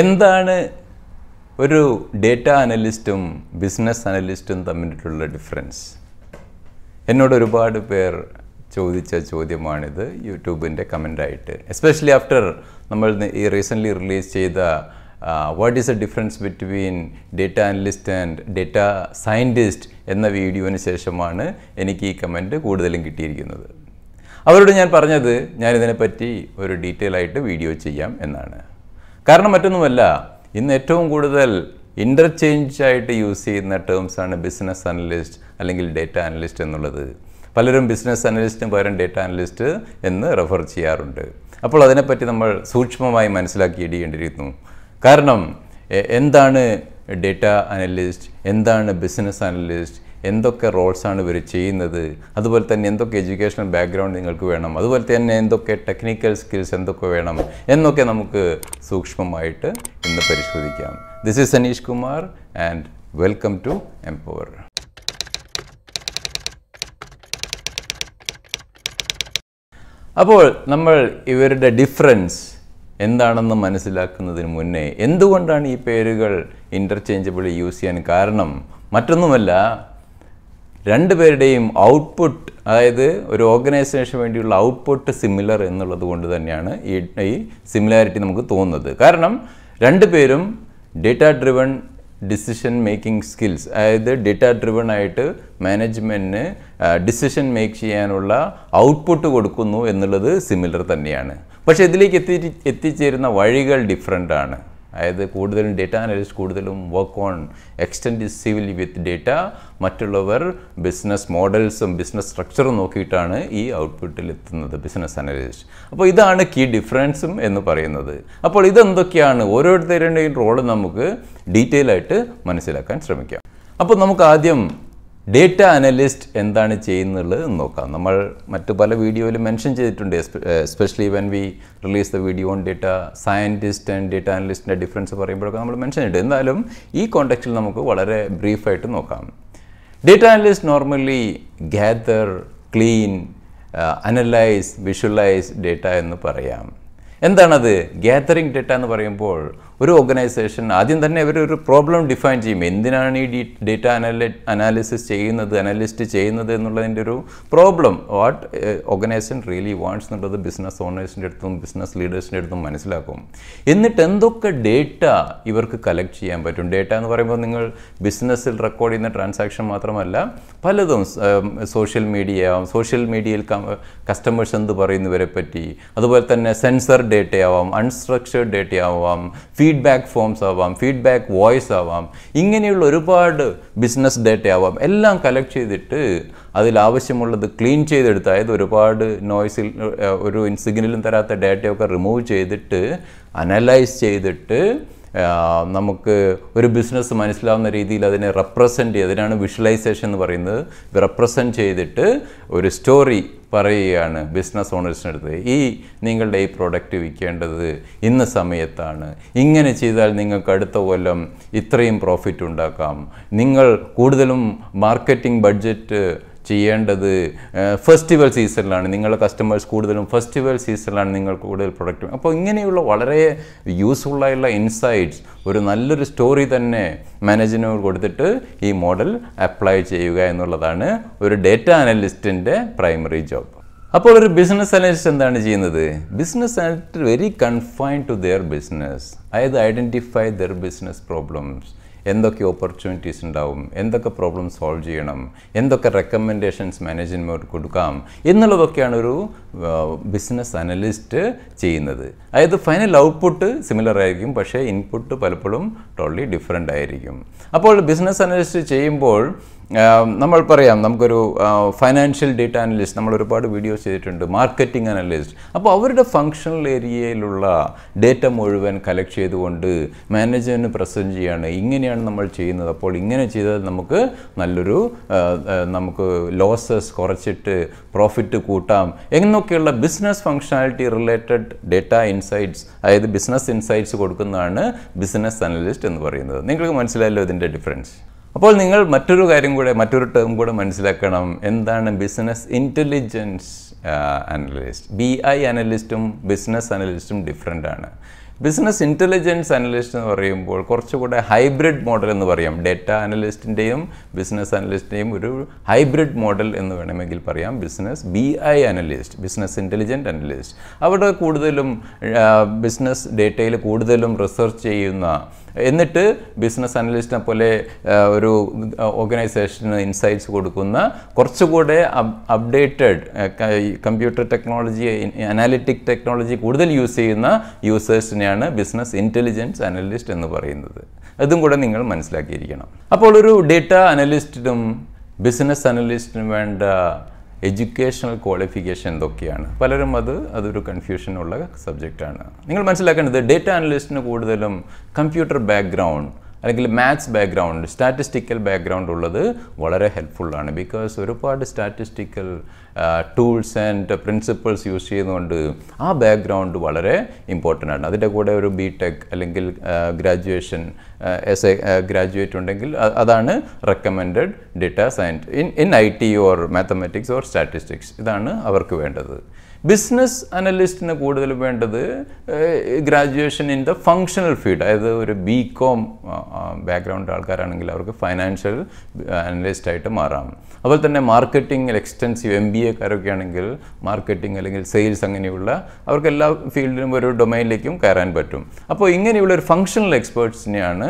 എന്താണ് ഒരു data അനലിസ്റ്റും business അനലിസ്റ്റും തമ്മിലുള്ള ഡിഫറൻസ് എന്നോട് ഒരുപാട് പേർ ചോദിച്ച ചോദ്യമാണിത് യൂട്യൂബിൻ്റെ കമൻ്റായിട്ട് എസ്പെഷ്യലി ആഫ്റ്റർ നമ്മൾ ഈ റീസെൻ്റ്ലി റിലീസ് ചെയ്ത what is a difference between data analyst and data scientist എന്ന വീഡിയോന് ശേഷമാണ് എനിക്ക് ഈ കമൻറ്റ് കൂടുതലും കിട്ടിയിരിക്കുന്നത് അവരോട് ഞാൻ പറഞ്ഞത് ഞാനിതിനെപ്പറ്റി ഒരു ഡീറ്റെയിൽ ആയിട്ട് വീഡിയോ ചെയ്യാം എന്നാണ് കാരണം മറ്റൊന്നുമല്ല ഇന്ന് ഏറ്റവും കൂടുതൽ ഇൻ്റർചേഞ്ച് ആയിട്ട് യൂസ് ചെയ്യുന്ന ടേംസാണ് ബിസിനസ് അനലിസ്റ്റ് അല്ലെങ്കിൽ ഡേറ്റ അനലിസ്റ്റ് എന്നുള്ളത് പലരും ബിസിനസ് അനലിസ്റ്റും പകരം ഡേറ്റ അനലിസ്റ്റ് എന്ന് റെഫർ ചെയ്യാറുണ്ട് അപ്പോൾ അതിനെപ്പറ്റി നമ്മൾ സൂക്ഷ്മമായി മനസ്സിലാക്കി ഇടിയേണ്ടിയിരുന്നു കാരണം എന്താണ് ഡേറ്റ അനലിസ്റ്റ് എന്താണ് ബിസിനസ് അനലിസ്റ്റ് എന്തൊക്കെ റോൾസാണ് ഇവർ ചെയ്യുന്നത് അതുപോലെ തന്നെ എന്തൊക്കെ എഡ്യൂക്കേഷണൽ ബാക്ക്ഗ്രൗണ്ട് നിങ്ങൾക്ക് വേണം അതുപോലെ തന്നെ എന്തൊക്കെ ടെക്നിക്കൽ സ്കിൽസ് എന്തൊക്കെ വേണം എന്നൊക്കെ നമുക്ക് സൂക്ഷ്മമായിട്ട് ഇന്ന് പരിശോധിക്കാം this is Aneesh Kumar and welcome to empower അപ്പോൾ നമ്മൾ ഇവരുടെ ഡിഫറൻസ് എന്താണെന്ന് മനസ്സിലാക്കുന്നതിന് മുന്നേ എന്തുകൊണ്ടാണ് ഈ പേരുകൾ ഇൻ്റർചേഞ്ചബിൾ യൂസ് ചെയ്യാൻ കാരണം മറ്റൊന്നുമല്ല രണ്ടുപേരുടെയും ഔട്ട്പുട്ട് അതായത് ഒരു ഓർഗനൈസേഷന് വേണ്ടിയുള്ള ഔട്ട്പുട്ട് സിമിലർ എന്നുള്ളത് കൊണ്ട് തന്നെയാണ് ഈ ഈ സിമിലാരിറ്റി നമുക്ക് തോന്നുന്നത് കാരണം രണ്ടുപേരും data driven decision making skills അതായത് ഡേറ്റ ഡ്രിവൺ ആയിട്ട് മാനേജ്മെൻറ്റിന് ഡിസിഷൻ മേക്ക് ചെയ്യാനുള്ള ഔട്ട്പുട്ട് കൊടുക്കുന്നു എന്നുള്ളത് സിമിലർ തന്നെയാണ് പക്ഷേ ഇതിലേക്ക് എത്തി എത്തിച്ചേരുന്ന വഴികൾ ഡിഫറെൻ്റ് ആണ് അതായത് കൂടുതലും ഡേറ്റ അനലിസ്റ്റ് കൂടുതലും work on extensively with data മറ്റുള്ളവർ ബിസിനസ് മോഡൽസും ബിസിനസ് സ്ട്രക്ചറും നോക്കിയിട്ടാണ് ഈ ഔട്ട്പുട്ടിൽ എത്തുന്നത് ബിസിനസ് അനലിസ്റ്റ് അപ്പോൾ ഇതാണ് കീ ഡിഫറൻസും എന്ന് പറയുന്നത് അപ്പോൾ ഇതെന്തൊക്കെയാണ് ഓരോരുത്തരുടെയും റോള് നമുക്ക് ഡീറ്റെയിൽ ആയിട്ട് മനസ്സിലാക്കാൻ ശ്രമിക്കാം അപ്പോൾ നമുക്ക് ആദ്യം ഡേറ്റ അനലിസ്റ്റ് എന്താണ് ചെയ്യുന്നുള്ളത് നോക്കാം നമ്മൾ മറ്റു പല വീഡിയോയിലും മെൻഷൻ ചെയ്തിട്ടുണ്ട് especially when we release the video on data scientist and data അനലിസ്റ്റിൻ്റെ ഡിഫറൻസ് പറയുമ്പോഴൊക്കെ നമ്മൾ മെൻഷൻ ചെയ്തിട്ടുണ്ട് എന്തായാലും ഈ കോണ്ടക്സ്റ്റിൽ നമുക്ക് വളരെ ബ്രീഫായിട്ട് നോക്കാം data analyst normally gather clean analyse visualise data എന്ന് പറയാം എന്താണത് ഗ്യാതറിംഗ് ഡേറ്റ എന്ന് പറയുമ്പോൾ ഒരു ഓർഗനൈസേഷൻ ആദ്യം തന്നെ ഇവരൊരു പ്രോബ്ലം ഡിഫൈൻ ചെയ്യും എന്തിനാണ് ഈ ഡേറ്റ അനാലി അനാലിസിസ് ചെയ്യുന്നത് അനലിസ്റ്റ് ചെയ്യുന്നത് എന്നുള്ളതിൻ്റെ ഒരു problem what organisation really wants എന്നുള്ളത് ബിസിനസ് ഓണേഴ്സിൻ്റെ അടുത്തും ബിസിനസ് ലീഡേഴ്സിൻ്റെ അടുത്തും മനസ്സിലാക്കും എന്നിട്ട് എന്തൊക്കെ ഡേറ്റ ഇവർക്ക് കളക്ട് ചെയ്യാൻ പറ്റും ഡേറ്റ എന്ന് പറയുമ്പോൾ നിങ്ങൾ ബിസിനസ്സിൽ റെക്കോർഡ് ചെയ്യുന്ന ട്രാൻസാക്ഷൻ മാത്രമല്ല പലതും സോഷ്യൽ മീഡിയ സോഷ്യൽ മീഡിയയിൽ കസ്റ്റമേഴ്സ് എന്ത് പറയുന്നവരെ പറ്റി അതുപോലെ തന്നെ സെൻസർ ഡേറ്റയാവാം അൺസ്ട്രക്ചേർഡ് ഡേറ്റയാവാം ഫീ ഫീഡ്ബാക്ക് ഫോംസ് ആവാം ഫീഡ്ബാക്ക് വോയിസ് ആവാം ഇങ്ങനെയുള്ള ഒരുപാട് ബിസിനസ് ഡേറ്റ ആവാം എല്ലാം കളക്ട് ചെയ്തിട്ട് അതിൽ ആവശ്യമുള്ളത് ക്ലീൻ ചെയ്തെടുത്ത് അതായത് ഒരുപാട് നോയ്സിൽ ഒരു സിഗ്നലും തരാത്ത ഡേറ്റയൊക്കെ റിമൂവ് ചെയ്തിട്ട് അനലൈസ് ചെയ്തിട്ട് നമുക്ക് ഒരു ബിസിനസ് മനസ്സിലാവുന്ന രീതിയിൽ അതിനെ റെപ്രസെൻ്റ് ചെയ്യുക അതിനാണ് വിഷ്വലൈസേഷൻ എന്ന് പറയുന്നത് റെപ്രസെൻ്റ് ചെയ്തിട്ട് ഒരു സ്റ്റോറി പറയുകയാണ് ബിസിനസ് ഓണേഴ്സിനടുത്ത് ഈ നിങ്ങളുടെ ഈ പ്രോഡക്റ്റ് വിൽക്കേണ്ടത് ഇന്ന സമയത്താണ് ഇങ്ങനെ ചെയ്താൽ നിങ്ങൾക്ക് അടുത്ത കൊല്ലം ഇത്രയും പ്രോഫിറ്റ് ഉണ്ടാക്കാം നിങ്ങൾ കൂടുതലും മാർക്കറ്റിംഗ് ബഡ്ജറ്റ് ചെയ്യേണ്ടത് ഫെസ്റ്റിവൽ സീസണിലാണ് നിങ്ങളുടെ കസ്റ്റമേഴ്സ് കൂടുതലും ഫെസ്റ്റിവൽ സീസണിലാണ് നിങ്ങൾ കൂടുതൽ പ്രൊഡക്റ്റ് അപ്പോൾ ഇങ്ങനെയുള്ള വളരെ യൂസ്ഫുള്ളായുള്ള ഇൻസൈറ്റ്സ് ഒരു നല്ലൊരു സ്റ്റോറി തന്നെ മാനേജിനോട് കൊടുത്തിട്ട് ഈ മോഡൽ അപ്ലൈ ചെയ്യുക എന്നുള്ളതാണ് ഒരു ഡേറ്റ അനലിസ്റ്റിൻ്റെ പ്രൈമറി ജോബ് അപ്പോൾ ഒരു ബിസിനസ് അനലിസ്റ്റ് എന്താണ് ചെയ്യുന്നത് business analyst very confined to their business അതായത് ഐഡൻറ്റിഫൈ ദെയർ ബിസിനസ് പ്രോബ്ലംസ് എന്തൊക്കെ ഓപ്പർച്യൂണിറ്റീസ് ഉണ്ടാവും എന്തൊക്കെ പ്രോബ്ലം സോൾവ് ചെയ്യണം എന്തൊക്കെ റെക്കമെൻഡേഷൻസ് മാനേജ്മെൻറ്റ് കൊടുക്കാം എന്നുള്ളതൊക്കെയാണ് ഒരു ബിസിനസ് അനലിസ്റ്റ് ചെയ്യുന്നത് അതായത് ഫൈനൽ ഔട്ട്പുട്ട് സിമിലർ ആയിരിക്കും പക്ഷേ ഇൻപുട്ട് പലപ്പോഴും ടോട്ടലി ഡിഫറെൻ്റ് ആയിരിക്കും അപ്പോൾ ബിസിനസ് അനലിസ്റ്റ് ചെയ്യുമ്പോൾ നമ്മൾ പറയാം നമുക്കൊരു ഫൈനാൻഷ്യൽ ഡേറ്റ അനലിസ്റ്റ് നമ്മൾ ഒരുപാട് വീഡിയോസ് ചെയ്തിട്ടുണ്ട് മാർക്കറ്റിംഗ് അനലിസ്റ്റ് അപ്പോൾ അവരുടെ ഫങ്ഷണൽ ഏരിയയിലുള്ള ഡേറ്റ മുഴുവൻ കളക്ട് ചെയ്തുകൊണ്ട് മാനേജറിന് പ്രസൻറ്റ് ചെയ്യാണ് ഇങ്ങനെയാണ് നമ്മൾ ചെയ്യുന്നത് അപ്പോൾ ഇങ്ങനെ ചെയ്താൽ നമുക്ക് നല്ലൊരു നമുക്ക് ലോസസ് കുറച്ചിട്ട് പ്രോഫിറ്റ് കൂട്ടാം എന്നൊക്കെ ഇതിനൊക്കെയുള്ള business functionality related data insights അതായത് ബിസിനസ് ഇൻസൈറ്റ്സ് കൊടുക്കുന്നതാണ് ബിസിനസ് അനലിസ്റ്റ് എന്ന് പറയുന്നത് നിങ്ങൾക്ക് മനസ്സിലായല്ലോ ഇതിൻ്റെ ഡിഫറൻസ് അപ്പോൾ നിങ്ങൾ മറ്റൊരു കാര്യം കൂടെ മറ്റൊരു ടേം കൂടെ മനസ്സിലാക്കണം എന്താണ് business intelligence analyst B I അനലിസ്റ്റും ബിസിനസ് അനലിസ്റ്റും ഡിഫറെൻ്റ് ആണ് ബിസിനസ് ഇൻ്റലിജൻസ് അനലിസ്റ്റ് എന്ന് പറയുമ്പോൾ കുറച്ചുകൂടെ ഹൈബ്രിഡ് മോഡൽ എന്ന് പറയാം ഡേറ്റ അനലിസ്റ്റിൻ്റെയും ബിസിനസ് അനലിസ്റ്റിൻ്റെയും ഒരു ഹൈബ്രിഡ് മോഡൽ എന്ന് വേണമെങ്കിൽ പറയാം business B I analyst business intelligent analyst അവിടെ കൂടുതലും ബിസിനസ് ഡേറ്റയിൽ കൂടുതലും റിസർച്ച് ചെയ്യുന്ന എന്നിട്ട് ബിസിനസ് അനലിസ്റ്റിനെ പോലെ ഒരു ഓർഗനൈസേഷന് ഇൻസൈറ്റ്സ് കൊടുക്കുന്ന കുറച്ചുകൂടെ updated computer technology analytic technology കൂടുതൽ യൂസ് ചെയ്യുന്ന യൂസേഴ്സിനെയാണ് ബിസിനസ് ഇൻ്റലിജൻസ് അനലിസ്റ്റ് എന്ന് പറയുന്നത് അതും കൂടെ നിങ്ങൾ മനസ്സിലാക്കിയിരിക്കണം അപ്പോൾ ഒരു ഡേറ്റ അനലിസ്റ്റിനും ബിസിനസ് അനലിസ്റ്റിനും വേണ്ട എഡ്യൂക്കേഷണൽ ക്വാളിഫിക്കേഷൻ എന്തൊക്കെയാണ് പലരും അത് അതൊരു കൺഫ്യൂഷനുള്ള സബ്ജക്റ്റാണ് നിങ്ങൾ മനസ്സിലാക്കേണ്ടത് ഡേറ്റ അനലിസ്റ്റിന് കൂടുതലും കമ്പ്യൂട്ടർ ബാക്ക്ഗ്രൗണ്ട് അല്ലെങ്കിൽ മാത്സ് ബാക്ക്ഗ്രൗണ്ട് സ്റ്റാറ്റിസ്റ്റിക്കൽ ബാക്ക്ഗ്രൗണ്ട് ഉള്ളത് വളരെ ഹെൽപ്ഫുള്ളാണ് ബിക്കോസ് ഒരുപാട് statistical tools and principles use ചെയ്യുന്നതുകൊണ്ട് ആ ബാക്ക്ഗ്രൗണ്ട് വളരെ ഇമ്പോർട്ടൻ്റ് ആണ് അതിൻ്റെ കൂടെ ഒരു ബി ടെക് അല്ലെങ്കിൽ ഗ്രാജുവേഷൻ എസ് എ ഗ്രാജുവേറ്റ് ഉണ്ടെങ്കിൽ അതാണ് recommended data science in in I T or mathematics or statistics ഇതാണ് അവർക്ക് വേണ്ടത് ബിസിനസ് അനലിസ്റ്റിന് കൂടുതൽ വേണ്ടത് graduation in the functional field അതായത് ഒരു ബി കോം ബാക്ക്ഗ്രൗണ്ട് ആൾക്കാരാണെങ്കിൽ അവർക്ക് ഫൈനാൻഷ്യൽ അനലിസ്റ്റായിട്ട് മാറാം അതുപോലെ തന്നെ മാർക്കറ്റിംഗിൽ എക്സ്റ്റെൻസീവ് എം ബി എക്കാരൊക്കെ ആണെങ്കിൽ മാർക്കറ്റിംഗ് അല്ലെങ്കിൽ സെയിൽസ് അങ്ങനെയുള്ള അവർക്ക് എല്ലാ ഫീൽഡിലും ഒരു ഡൊമൈനിലേക്കും കയറാൻ പറ്റും അപ്പോൾ ഇങ്ങനെയുള്ള ഒരു ഫങ്ഷണൽ എക്സ്പേർട്സിനെയാണ്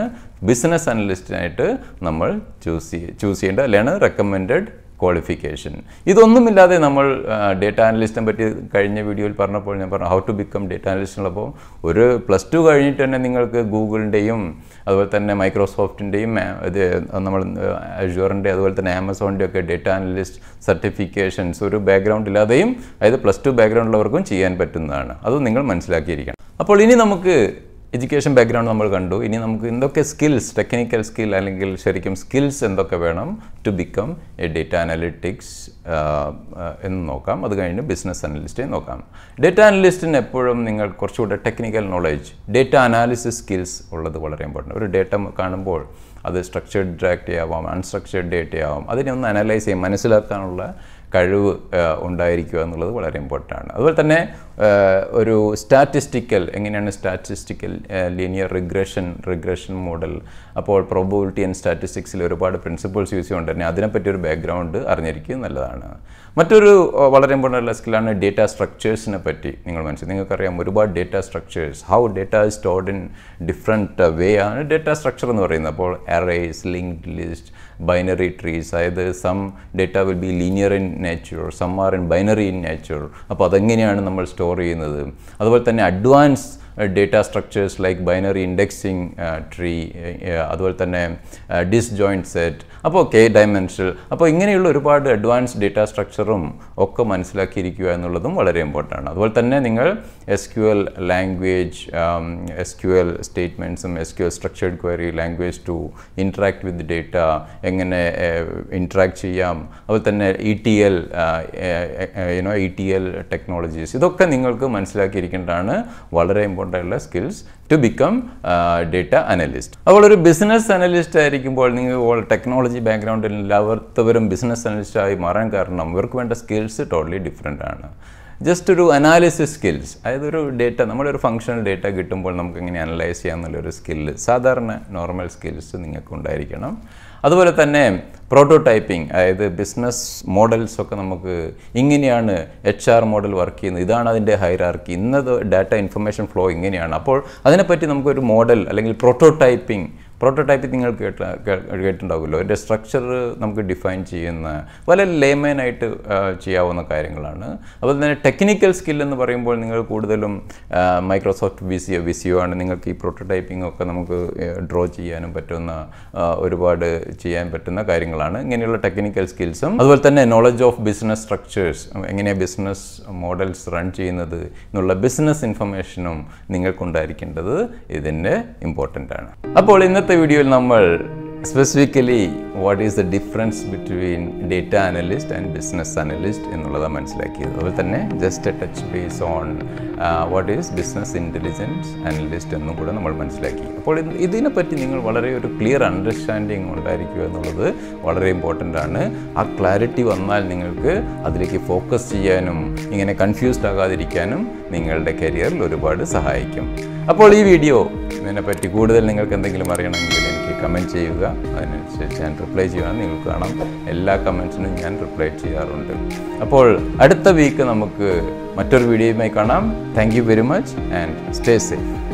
ബിസിനസ് അനലിസ്റ്റിനായിട്ട് നമ്മൾ ചൂസ് ചൂസ് ചെയ്യേണ്ടത് അല്ലെങ്കിൽ റെക്കമെൻഡഡ് ക്വാളിഫിക്കേഷൻ ഇതൊന്നുമില്ലാതെ നമ്മൾ ഡേറ്റ അനലിസ്റ്റിനെ പറ്റി കഴിഞ്ഞ വീഡിയോയിൽ പറഞ്ഞപ്പോൾ ഞാൻ പറഞ്ഞു how to become data analyst ഉള്ളപ്പോൾ ഒരു പ്ലസ് ടു കഴിഞ്ഞിട്ട് തന്നെ നിങ്ങൾക്ക് ഗൂഗിളിൻ്റെയും അതുപോലെ തന്നെ മൈക്രോസോഫ്റ്റിൻ്റെയും ഇത് നമ്മൾ അഷ്യൂറിൻ്റെ അതുപോലെ തന്നെ ആമസോണിൻ്റെ ഒക്കെ ഡേറ്റ അനലിസ്റ്റ് സർട്ടിഫിക്കേഷൻസ് ഒരു ബാക്ക്ഗ്രൗണ്ട് ഇല്ലാതെയും അതായത് പ്ലസ് ടു ബാക്ക്ഗ്രൗണ്ട് ഉള്ളവർക്കും ചെയ്യാൻ പറ്റുന്നതാണ് അത് നിങ്ങൾ മനസ്സിലാക്കിയിരിക്കണം അപ്പോൾ ഇനി നമുക്ക് എഡ്യൂക്കേഷൻ ബാക്ക്ഗ്രൗണ്ട് നമ്മൾ കണ്ടു ഇനി നമുക്ക് എന്തൊക്കെ സ്കിൽസ് ടെക്നിക്കൽ സ്കിൽ അല്ലെങ്കിൽ ശരിക്കും സ്കിൽസ് എന്തൊക്കെ വേണം to become a data analytics എന്ന് നോക്കാം അത് കഴിഞ്ഞ് ബിസിനസ് അനലിസ്റ്റേ നോക്കാം ഡേറ്റ അനലിസ്റ്റിന് എപ്പോഴും നിങ്ങൾ കുറച്ചുകൂടെ technical knowledge data analysis skills ഉള്ളത് വളരെ ഇമ്പോർട്ടൻ്റ് ഒരു ഡേറ്റ കാണുമ്പോൾ അത് സ്ട്രക്ചേർഡ് ഡാറ്റയാവാം അൺസ്ട്രക്ചേർഡ് ആവാം അതിനെ ഒന്ന് അനലൈസ് ചെയ്യാം മനസ്സിലാക്കാനുള്ള കഴിവ് ഉണ്ടായിരിക്കുക എന്നുള്ളത് വളരെ ഇമ്പോർട്ടൻ്റ് ആണ് അതുപോലെ തന്നെ ഒരു സ്റ്റാറ്റിസ്റ്റിക്കൽ എങ്ങനെയാണ് statistical linear regression regression model അപ്പോൾ പ്രോബിലിറ്റി ആൻഡ് സ്റ്റാറ്റിസ്റ്റിക്സിൽ ഒരുപാട് പ്രിൻസിപ്പിൾസ് യൂസ് ചെയ്യുന്നുണ്ട് തന്നെ അതിനെപ്പറ്റി ഒരു ബാക്ക്ഗ്രൗണ്ട് അറിഞ്ഞിരിക്കുന്നത് നല്ലതാണ് മറ്റൊരു വളരെ ഇമ്പോർട്ടൻ്റ് സ്കില്ലാണ് ഡേറ്റ സ്ട്രക്ചേഴ്സിനെ പറ്റി നിങ്ങൾ മനസ്സിൽ നിങ്ങൾക്കറിയാം ഒരുപാട് data structures how data is stored in different way ആണ് ഡേറ്റ സ്ട്രക്ചർ എന്ന് പറയുന്നത് അപ്പോൾ arrays linked list binary trees അതായത് some data will be linear in nature some are in binary in nature അപ്പോൾ അതെങ്ങനെയാണ് നമ്മൾ സ്റ്റോർ ചെയ്യുന്നത് അതുപോലെ തന്നെ advance data structures like binary indexing tree അതുപോലെ തന്നെ ഡിസ് ജോയിൻറ്റ് സെറ്റ് അപ്പോൾ കെ ഡയമെൻഷൽ അപ്പോൾ ഇങ്ങനെയുള്ള ഒരുപാട് അഡ്വാൻസ് ഡേറ്റ സ്ട്രക്ചറും ഒക്കെ മനസ്സിലാക്കിയിരിക്കുക എന്നുള്ളതും വളരെ ഇമ്പോർട്ടൻ്റ് ആണ് അതുപോലെ തന്നെ നിങ്ങൾ S Q L language S Q L സ്റ്റേറ്റ്മെൻറ്റ്സും S Q L structured query language to interact with data എങ്ങനെ ഇൻട്രാക്ട് uh, ചെയ്യാം അതുപോലെ തന്നെ E T L you know E T L technologies ഇതൊക്കെ നിങ്ങൾക്ക് മനസ്സിലാക്കിയിരിക്കേണ്ടതാണ് വളരെ ഇമ്പോർട്ടൻ്റ് കൊണ്ടുള്ള skills to become data analyst അപ്പോൾ ഒരു ബിസിനസ് അനലിസ്റ്റ് ആയിരിക്കുമ്പോൾ നിങ്ങൾ ടെക്നോളജി ബാക്ക്ഗ്രൗണ്ടിൽ എല്ലാവർത്തവരും ബിസിനസ് അനലിസ്റ്റായി മാറാൻ കാരണം ഇവർക്ക് വേണ്ട സ്കിൽസ് ടോട്ടലി ഡിഫറെൻ്റ് ആണ് ജസ്റ്റ് ഒരു അനാലിസിസ് സ്കിൽസ് അതായത് ഒരു ഡേറ്റ നമ്മളൊരു ഒരു ഫങ്ഷണൽ ഡേറ്റ കിട്ടുമ്പോൾ നമുക്ക് എങ്ങനെ അനലൈസ് ചെയ്യാമെന്നുള്ളൊരു സ്കില്ല് സാധാരണ നോർമൽ സ്കിൽസ് നിങ്ങൾക്ക് ഉണ്ടായിരിക്കണം അതുപോലെ തന്നെ പ്രോട്ടോടൈപ്പിംഗ് അതായത് ബിസിനസ് മോഡൽസ് ഒക്കെ നമുക്ക് ഇങ്ങനെയാണ് എച്ച് ആർ മോഡൽ വർക്ക് ചെയ്യുന്നത് ഇതാണ് അതിൻ്റെ ഹൈറാർക്കി ഇന്നത് ഡാറ്റ ഇൻഫർമേഷൻ ഫ്ലോ ഇങ്ങനെയാണ് അപ്പോൾ അതിനെപ്പറ്റി നമുക്കൊരു മോഡൽ അല്ലെങ്കിൽ പ്രോട്ടോടൈപ്പിംഗ് പ്രോട്ടോടൈപ്പ് നിങ്ങൾ കേട്ട കേട്ടിട്ടുണ്ടാവുമല്ലോ അതിൻ്റെ സ്ട്രക്ചർ നമുക്ക് ഡിഫൈൻ ചെയ്യുന്ന വളരെ ലേമേനായിട്ട് ചെയ്യാവുന്ന കാര്യങ്ങളാണ് അതുപോലെ തന്നെ ടെക്നിക്കൽ സ്കിൽ എന്ന് പറയുമ്പോൾ നിങ്ങൾ കൂടുതലും മൈക്രോസോഫ്റ്റ് വിസിയോ വിസിയോ ആണ് നിങ്ങൾക്ക് ഈ പ്രോട്ടോടൈപ്പിംഗ് ഒക്കെ നമുക്ക് ഡ്രോ ചെയ്യാനും പറ്റുന്ന ഒരുപാട് ചെയ്യാൻ പറ്റുന്ന കാര്യങ്ങളാണ് ഇങ്ങനെയുള്ള ടെക്നിക്കൽ സ്കിൽസും അതുപോലെ തന്നെ നോളജ് ഓഫ് ബിസിനസ് സ്ട്രക്ചേഴ്സ് എങ്ങനെയാണ് ബിസിനസ് മോഡൽസ് റൺ ചെയ്യുന്നത് എന്നുള്ള ബിസിനസ് ഇൻഫർമേഷനും നിങ്ങൾക്കുണ്ടായിരിക്കേണ്ടത് ഇതിൻ്റെ ഇമ്പോർട്ടൻ്റ് ആണ് അപ്പോൾ ഇന്നത്തെ ഇന്നത്തെ വീഡിയോയിൽ നമ്മൾ specifically what is the difference between data analyst and business analyst എന്നുള്ളത് മനസ്സിലാക്കിയത് അതുപോലെ തന്നെ just a touch base on what is business intelligence analyst എന്നും കൂടെ നമ്മൾ മനസ്സിലാക്കി അപ്പോൾ ഇതിനെപ്പറ്റി നിങ്ങൾ വളരെ ഒരു ക്ലിയർ അണ്ടർസ്റ്റാൻഡിങ് ഉണ്ടായിരിക്കുക എന്നുള്ളത് വളരെ ഇമ്പോർട്ടൻ്റ് ആണ് ആ ക്ലാരിറ്റി വന്നാൽ നിങ്ങൾക്ക് അതിലേക്ക് ഫോക്കസ് ചെയ്യാനും ഇങ്ങനെ കൺഫ്യൂസ്ഡ് ആകാതിരിക്കാനും നിങ്ങളുടെ കരിയറിൽ ഒരുപാട് സഹായിക്കും അപ്പോൾ ഈ വീഡിയോ ഇതിനെപ്പറ്റി കൂടുതൽ നിങ്ങൾക്ക് എന്തെങ്കിലും അറിയണമെങ്കിൽ എനിക്ക് കമൻറ്റ് ചെയ്യുക ചെയ്യുക അതിനനുസരിച്ച് ഞാൻ റിപ്ലൈ ചെയ്യുവാൻ നിങ്ങൾക്ക് കാണാം എല്ലാ കമൻസിനും ഞാൻ റിപ്ലൈ ചെയ്യാറുണ്ട് അപ്പോൾ അടുത്ത വീക്ക് നമുക്ക് മറ്റൊരു വീഡിയോയുമായി കാണാം thank very much and stay safe